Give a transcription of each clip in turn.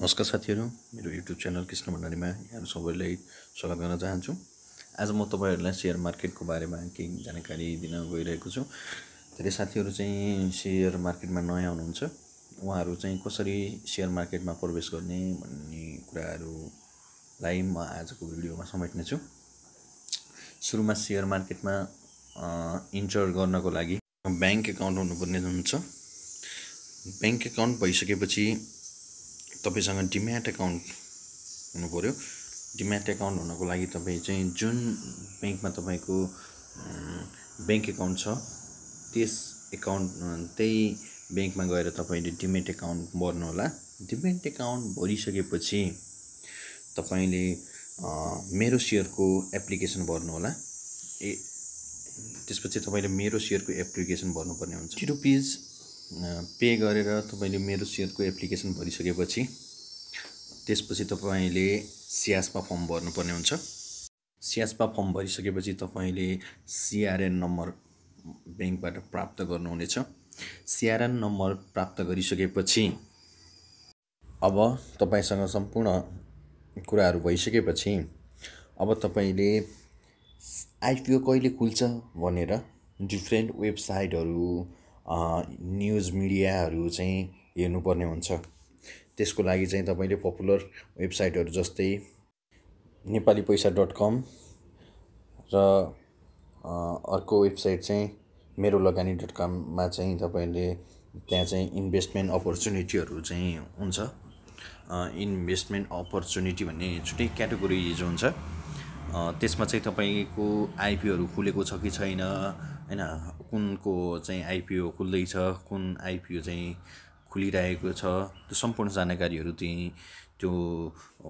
नमस्कार साथीहरू मेरो युट्युब च्यानल कृष्ण भण्डारीमा यहाँहरू सबैलाई स्वागत गर्न चाहन्छु आज म तपाईँहरूलाई सेयर मार्केटको बारेमा केही जानकारी दिन गइरहेको छु धेरै साथीहरू चाहिँ सेयर मार्केटमा नयाँ हुनुहुन्छ उहाँहरू चाहिँ कसरी सेयर मार्केटमा प्रवेश गर्ने भन्ने कुराहरूलाई म आजको भिडियोमा छु सुरुमा सेयर मार्केटमा इन्टर गर्नको लागि ब्याङ्क एकाउन्ट हुनुपर्ने हुन्छ ब्याङ्क एकाउन्ट भइसकेपछि तपाईँसँग डिम्याट एकाउन्ट हुनुपऱ्यो डिम्याट एकाउन्ट हुनको लागि तपाईँ चाहिँ जुन ब्याङ्कमा तपाईँको ब्याङ्क एकाउन्ट छ त्यस एकाउन्ट त्यही ब्याङ्कमा गएर तपाईँले डिमेट एकाउन्ट भर्नुहोला डिमेट एकाउन्ट भरिसकेपछि तपाईँले मेरो सेयरको एप्लिकेसन भर्नुहोला ए त्यसपछि तपाईँले मेरो सेयरको एप्लिकेसन भर्नुपर्ने हुन्छ रुपिज पे गरेर तपाईँले मेरो सेयरको एप्लिकेसन भरिसकेपछि त्यसपछि तपाईँले स्यासमा फर्म भर्नुपर्ने हुन्छ स्यासमा फर्म भरिसकेपछि तपाईँले सिआरएन नम्बर ब्याङ्कबाट प्राप्त गर्नुहुनेछ सिआरएन नम्बर प्राप्त गरिसकेपछि अब तपाईँसँग सम्पूर्ण कुराहरू भइसकेपछि अब तपाईँले आइपिओ कहिले खुल्छ भनेर डिफ्रेन्ट वेबसाइटहरू न्युज मिडियाहरू चाहिँ हेर्नुपर्ने हुन्छ त्यसको लागि चाहिँ तपाईँले पपुलर वेबसाइटहरू जस्तै नेपाली पैसा डट कम र अर्को वेबसाइट चाहिँ मेरो लगानी डट कममा चाहिँ तपाईँले त्यहाँ चाहिँ इन्भेस्टमेन्ट अपर्च्युनिटीहरू चाहिँ हुन्छ इन्भेस्टमेन्ट अपर्च्युनिटी भन्ने छुट्टै क्याटेगोरी हिजो हुन्छ त्यसमा चाहिँ तपाईँको आइपिओहरू खुलेको छ कि छैन होइन कुनको चाहिँ आइपिओ खुल्दैछ कुन आइपिओ चाहिँ खुलिरहेको छ त्यो सम्पूर्ण जानकारीहरू त्यहीँ त्यो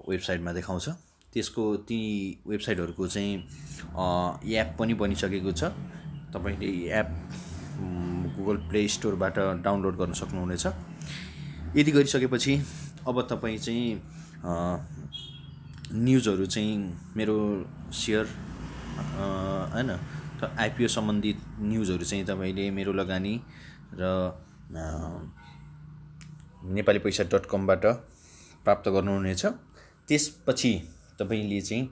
वेबसाइटमा देखाउँछ त्यसको ती वेबसाइटहरूको चाहिँ एप पनि बनिसकेको छ तपाईँले एप गुगल प्ले स्टोरबाट डाउनलोड गर्न सक्नुहुनेछ यदि गरिसकेपछि अब तपाईँ चाहिँ न्युजहरू चाहिँ मेरो सेयर होइन र आइपिओ सम्बन्धित न्युजहरू चाहिँ तपाईँले मेरो लगानी र नेपाली पैसा डट कमबाट प्राप्त गर्नुहुनेछ त्यसपछि तपाईँले चाहिँ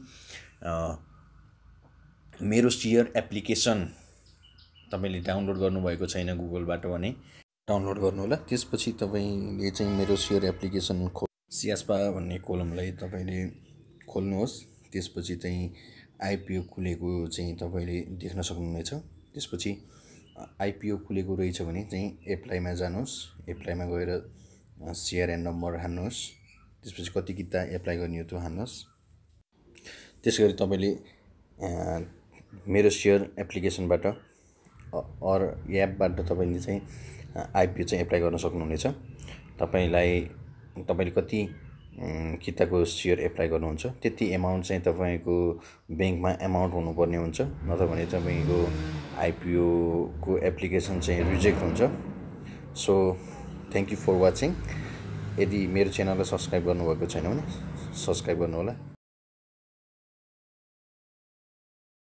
मेरो सियर एप्लिकेसन तपाईँले डाउनलोड गर्नुभएको छैन गुगलबाट भने डाउनलोड गर्नुहोला त्यसपछि तपाईँले चाहिँ मेरो सेयर एप्लिकेसन खो सियास्पा भन्ने कोलमलाई तपाईँले खोल्नुहोस् त्यसपछि चाहिँ आइपिओ खुलेको चाहिँ तपाईँले देख्न सक्नुहुनेछ त्यसपछि आइपिओ खुलेको रहेछ भने चाहिँ एप्लाईमा जानुहोस् एप्लाईमा गएर सिआरएन नम्बर हान्नुहोस् त्यसपछि कति किता एप्लाई गर्ने हो त्यो हान्नुहोस् त्यस गरी तपाईँले मेरो सेयर एप्लिकेसनबाट अर एपबाट तपाईँले चाहिँ आइपिओ चाहिँ एप्लाई गर्न सक्नुहुनेछ तपाईँलाई तपाईँले कति किताको सेयर एप्लाई गर्नुहुन्छ त्यति एमाउन्ट चाहिँ तपाईँको ब्याङ्कमा एमाउन्ट हुनुपर्ने हुन्छ नत्र भने तपाईँको आइपिओको एप्लिकेसन चाहिँ रिजेक्ट हुन्छ so thank you for watching यदि मेरो च्यानललाई सब्सक्राइब गर्नुभएको छैन भने सब्सक्राइब गर्नुहोला